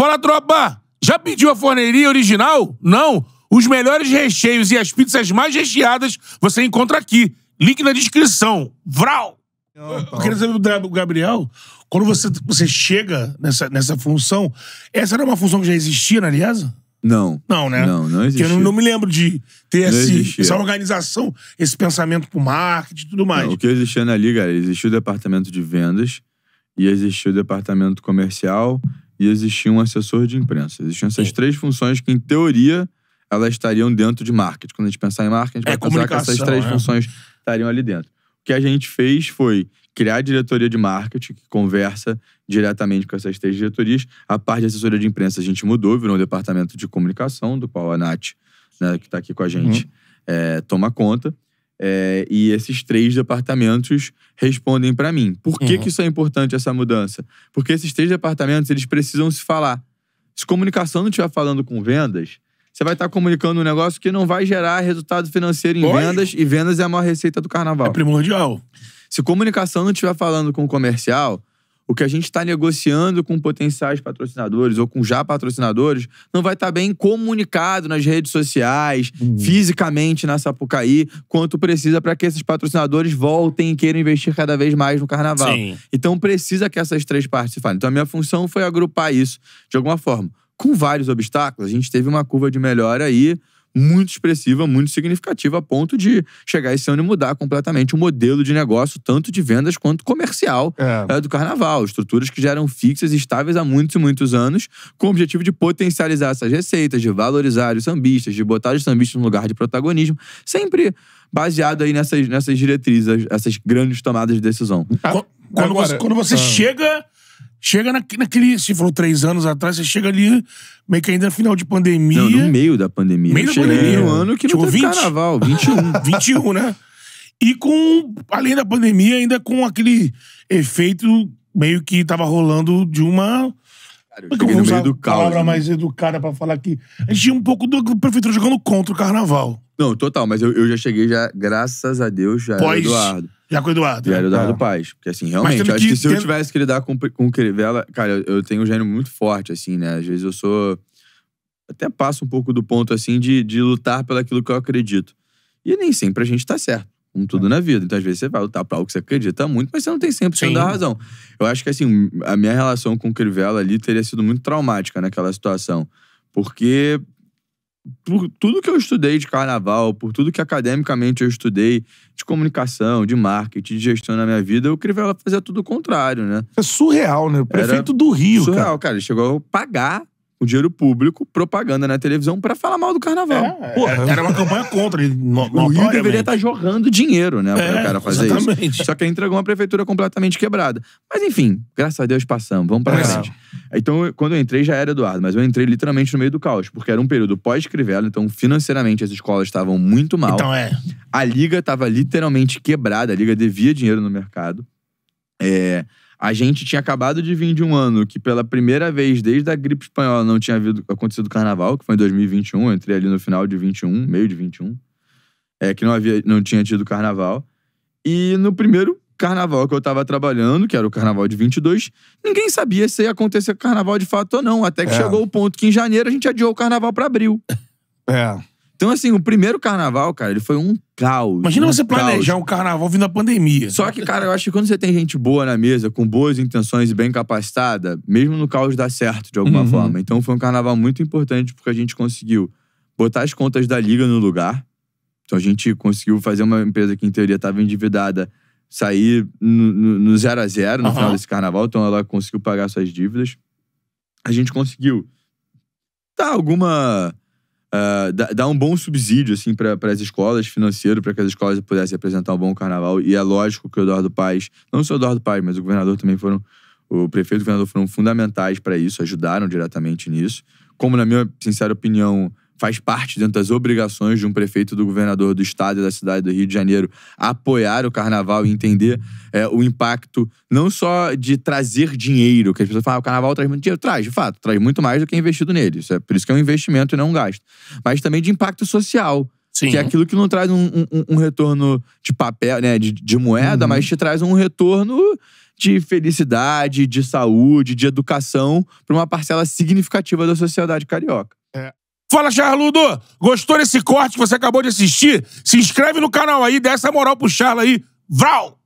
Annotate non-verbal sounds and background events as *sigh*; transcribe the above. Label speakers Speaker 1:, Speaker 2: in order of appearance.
Speaker 1: Fala, tropa! Já pediu a forneria original? Não? Os melhores recheios e as pizzas mais recheadas você encontra aqui. Link na descrição. Vral! Eu queria saber do Gabriel, quando você, você chega nessa, nessa função, essa era uma função que já existia na
Speaker 2: Não. Não, né? Não, não existia. Porque eu não, não
Speaker 1: me lembro de ter esse, essa organização, esse pensamento pro marketing e tudo mais. Não,
Speaker 2: o que existia na Liga, existia o departamento de vendas e existia o departamento comercial e existia um assessor de imprensa. Existiam essas Sim. três funções que, em teoria, elas estariam dentro de marketing. Quando a gente pensar em marketing, a gente é vai pensar que essas três né? funções estariam ali dentro. O que a gente fez foi criar a diretoria de marketing, que conversa diretamente com essas três diretorias. A parte de assessoria de imprensa a gente mudou, virou um departamento de comunicação, do qual a Nath, né, que está aqui com a gente, uhum. é, toma conta. É, e esses três departamentos respondem para mim. Por que, uhum. que isso é importante, essa mudança? Porque esses três departamentos, eles precisam se falar. Se comunicação não estiver falando com vendas, você vai estar comunicando um negócio que não vai gerar resultado financeiro em Oi? vendas, e vendas é a maior receita do carnaval. É primordial. Se comunicação não estiver falando com o comercial, o que a gente está negociando com potenciais patrocinadores ou com já patrocinadores não vai estar tá bem comunicado nas redes sociais, uhum. fisicamente na Sapucaí, quanto precisa para que esses patrocinadores voltem e queiram investir cada vez mais no carnaval. Sim. Então precisa que essas três partes se falem. Então a minha função foi agrupar isso de alguma forma. Com vários obstáculos, a gente teve uma curva de melhora aí muito expressiva, muito significativa, a ponto de chegar esse ano e mudar completamente o modelo de negócio, tanto de vendas quanto comercial é. É, do carnaval. Estruturas que já eram fixas e estáveis há muitos e muitos anos, com o objetivo de potencializar essas receitas, de valorizar os sambistas, de botar os sambistas no lugar de protagonismo, sempre baseado aí nessas, nessas diretrizes, essas grandes tomadas de decisão. Ah, quando, agora, você, quando você ah. chega Chega na, naquele. Você falou três anos atrás,
Speaker 1: você chega ali, meio que ainda final de pandemia. Não, no meio
Speaker 2: da pandemia. Meio da pandemia. no ano que Chegou não teve 20? carnaval,
Speaker 1: 21. 21, *laughs* né? E com, além da pandemia, ainda com aquele efeito meio que tava rolando de uma. Cara, eu é meio do caos. palavra né? mais educada pra falar que. A gente tinha um pouco do prefeitura jogando contra o carnaval.
Speaker 2: Não, total, mas eu, eu já cheguei, já, graças a Deus, já era Pós- Eduardo. Já com o Eduardo. Já era o Eduardo é. Paz. Porque, assim, realmente, eu acho que, que se eu tivesse que lidar com, com o Crivella, cara, eu, eu tenho um gênio muito forte, assim, né? Às vezes eu sou. Até passo um pouco do ponto, assim, de, de lutar pelo aquilo que eu acredito. E nem sempre a gente tá certo, com tudo é. na vida. Então, às vezes, você vai lutar pra algo que você acredita muito, mas você não tem sempre, Sim. da razão. Eu acho que, assim, a minha relação com o Crivella ali teria sido muito traumática naquela situação. Porque por tudo que eu estudei de carnaval, por tudo que academicamente eu estudei de comunicação, de marketing, de gestão na minha vida, o Crivella fazia tudo o contrário, né? É surreal, né? O prefeito Era do Rio, surreal, cara. Surreal, cara. Ele chegou a pagar o dinheiro público, propaganda na televisão para falar mal do carnaval. É, Porra, é, era uma campanha contra. No, o Rio deveria estar tá jogando dinheiro, né, para é, o cara fazer exatamente. isso. Só que ele entregou uma prefeitura completamente quebrada. Mas enfim, graças a Deus passamos, vamos para frente. Então, quando eu entrei já era Eduardo, mas eu entrei literalmente no meio do caos, porque era um período pós-crivela, então financeiramente as escolas estavam muito mal. Então é. A liga estava literalmente quebrada, a liga devia dinheiro no mercado. É, a gente tinha acabado de vir de um ano que, pela primeira vez desde a gripe espanhola, não tinha havido, acontecido carnaval, que foi em 2021, entrei ali no final de 21, meio de 21, é, que não, havia, não tinha tido carnaval. E no primeiro carnaval que eu tava trabalhando, que era o carnaval de 22, ninguém sabia se ia acontecer carnaval de fato ou não, até que é. chegou o ponto que em janeiro a gente adiou o carnaval para abril. É. Então, assim, o primeiro carnaval, cara, ele foi um caos. Imagina um você planejar um carnaval vindo da pandemia. Só que, cara, eu acho que quando você tem gente boa na mesa, com boas intenções e bem capacitada, mesmo no caos dá certo, de alguma uhum. forma. Então, foi um carnaval muito importante porque a gente conseguiu botar as contas da liga no lugar. Então, a gente conseguiu fazer uma empresa que, em teoria, estava endividada sair no, no, no zero a zero no uhum. final desse carnaval. Então, ela conseguiu pagar suas dívidas. A gente conseguiu dar alguma ah, dar dá, um bom subsídio assim para as escolas financeiro para que as escolas pudessem apresentar um bom carnaval e é lógico que o Eduardo Paes não só o Eduardo Paes mas o governador também foram o prefeito e o governador foram fundamentais para isso ajudaram diretamente nisso como na minha sincera opinião faz parte dentro das obrigações de um prefeito, do governador do estado e da cidade do Rio de Janeiro apoiar o carnaval e entender é, o impacto não só de trazer dinheiro, que as pessoas falam, ah, o carnaval traz muito dinheiro, traz, de fato, traz muito mais do que é investido nele. Isso é, por isso que é um investimento e não um gasto. Mas também de impacto social. Sim. Que é aquilo que não traz um, um, um retorno de papel, né, de, de moeda, uhum. mas te traz um retorno de felicidade, de saúde, de educação para uma parcela significativa da sociedade carioca. Fala, Charludo! Gostou desse corte que você acabou de
Speaker 1: assistir? Se inscreve no canal aí, dessa essa moral pro Charla aí. Vral!